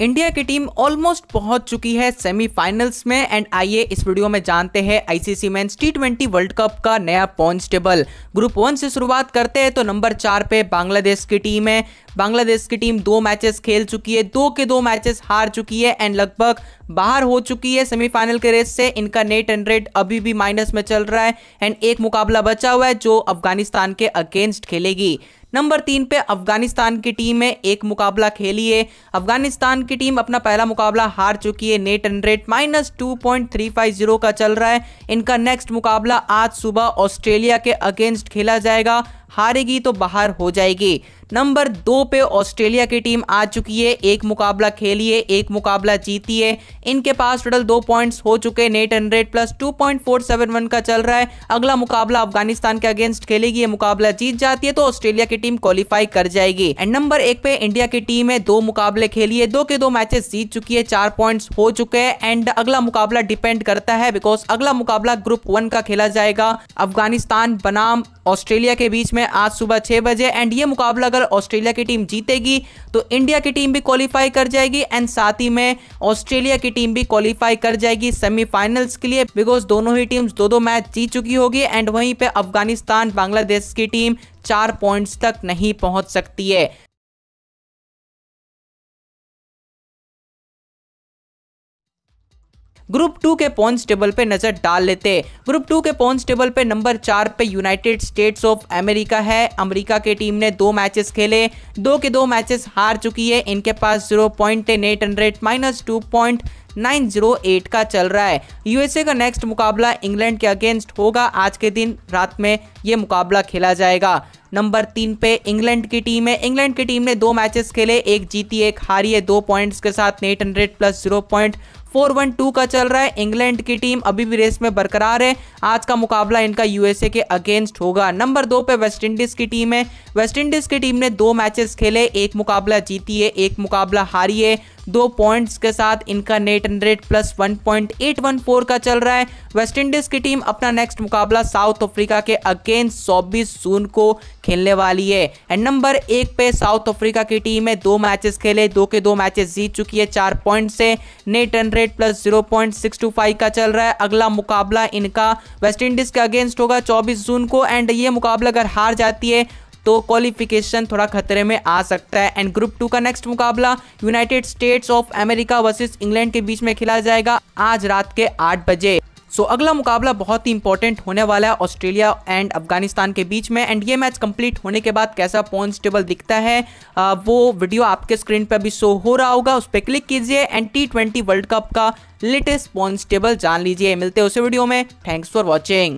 India की team almost पहुंच चुकी है सेमीफाइनल्स में एंड आइए इस वीडियो में जानते हैं ICC men's T World Cup का नया पॉइंट्स टेबल ग्रुप वन से शुरुआत करते हैं तो नंबर चार पे बांग्लादेश की टीम है बांग्लादेश की टीम दो मैचेस खेल चुकी है दो के दो मैचेस हार चुकी है एंड लगभग बाहर हो चुकी है सेमीफाइनल के रेस से इनका नेट एंड रेट अभी भी माइनस में चल रहा है एंड एक मुकाबला बचा हुआ है जो अफगानिस्तान के अगेंस्ट खेलेगी नंबर तीन पे अफगानिस्तान की टीम ने एक मुकाबला खेली है अफगानिस्तान की टीम अपना पहला मुकाबला हार चुकी है net and rate minus two point three five zero का चल रहा है इनका नेक्स्ट मुकाबला आज सुबह ऑस्ट्रेलिया के अगेंस्ट खेला जाएगा हारेगी तो बाहर हो जाएगी नंबर दो पे ऑस्ट्रेलिया की टीम आ चुकी है एक मुकाबला खेली है एक मुकाबला जीती है इनके पास टोटल दो पॉइंट्स हो चुके हैं net hundred plus two point four seven one का चल रहा है अगला मुकाबला अफगानिस्तान के अगेंस्ट खेलेगी ये मुकाबला जीत जाती है तो ऑस्ट्रेलिया की टीम क्वालिफाई कर जाएगी एंड नंबर एक पे इंडिया की टीम है दो मुकाबले खेली है दो के दो मैचेस जीत चुकी है चार पॉइंट्स हो चुके हैं एंड अगला मुकाबला डिपेंड करता है बिकॉज अगला मुकाबला ग्रुप वन का खेला जाएगा अफगानिस्तान बनाम ऑस्ट्रेलिया के बीच में में आज सुबह छह बजे एंड ये मुकाबला अगर ऑस्ट्रेलिया की टीम जीतेगी तो इंडिया की टीम भी क्वालिफाई कर जाएगी एंड साथ ही में ऑस्ट्रेलिया की टीम भी क्वालिफाई कर जाएगी सेमीफाइनल्स के लिए बिकॉज दोनों ही टीम्स दो दो मैच जीत चुकी होगी एंड वहीं पर अफगानिस्तान बांग्लादेश की टीम चार पॉइंट्स तक नहीं पहुंच सकती है ग्रुप टू के पॉइंट टेबल पे नजर डाल लेते ग्रुप टू के पॉइंट टेबल पे नंबर चार पे यूनाइटेड स्टेट्स ऑफ अमेरिका है अमेरिका के टीम ने दो मैचेस खेले दो के दो मैचेस हार चुकी है इनके पास zero point net eight hundred minus two point 908 का चल रहा है यूएसए का नेक्स्ट मुकाबला इंग्लैंड के अगेंस्ट होगा आज के दिन रात में ये मुकाबला खेला जाएगा नंबर तीन पे इंग्लैंड की टीम है इंग्लैंड की टीम ने दो मैचेस खेले एक जीती एक हारी है दो पॉइंट्स के साथ eight hundred plus zero point four one two का चल रहा है इंग्लैंड की टीम अभी भी रेस में बरकरार है आज का मुकाबला इनका यूएसए के अगेंस्ट होगा नंबर दो पे वेस्ट इंडीज की टीम है वेस्ट इंडीज की टीम ने दो मैचेस खेले एक मुकाबला जीती है एक मुकाबला हारी है दो पॉइंट्स के साथ इनका नेट हंड्रेड प्लस वन का चल रहा है वेस्टइंडीज की टीम अपना नेक्स्ट मुकाबला साउथ अफ्रीका के अगेंस्ट चौबीस जून को खेलने वाली है एंड नंबर एक पे साउथ अफ्रीका की टीम है दो मैचेस खेले दो के दो मैचेस जीत चुकी है चार पॉइंट से net run rate plus zero point six two five का चल रहा है अगला मुकाबला इनका वेस्टइंडीज के अगेंस्ट होगा चौबीस जून को एंड ये मुकाबला अगर हार जाती है तो क्वालिफिकेशन थोड़ा खतरे में आ सकता है एंड ग्रुप टू का नेक्स्ट मुकाबला United States of America versus England के बीच में खेला जाएगा आज रात के आठ बजे सो so, अगला मुकाबला बहुत ही इंपॉर्टेंट होने वाला है ऑस्ट्रेलिया एंड अफगानिस्तान के बीच में एंड ये मैच कंप्लीट होने के बाद कैसा पॉइंट्स टेबल दिखता है आ, वो वीडियो आपके स्क्रीन पर भी शो हो रहा होगा उस पर क्लिक कीजिए and T twenty World Cup का लेटेस्ट पॉइंट्स टेबल जान लीजिए मिलते हैं उसे वीडियो में थैंक्स फॉर वॉचिंग